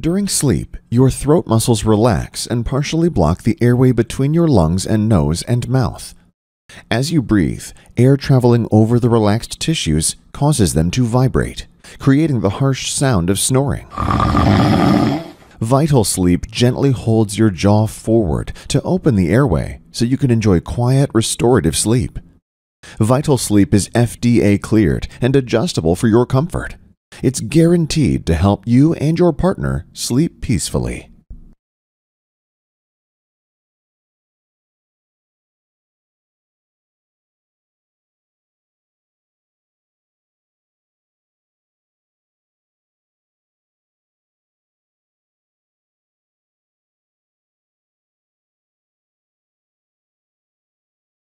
During sleep, your throat muscles relax and partially block the airway between your lungs and nose and mouth. As you breathe, air traveling over the relaxed tissues causes them to vibrate, creating the harsh sound of snoring. Vital sleep gently holds your jaw forward to open the airway so you can enjoy quiet, restorative sleep. Vital Sleep is FDA cleared and adjustable for your comfort. It's guaranteed to help you and your partner sleep peacefully.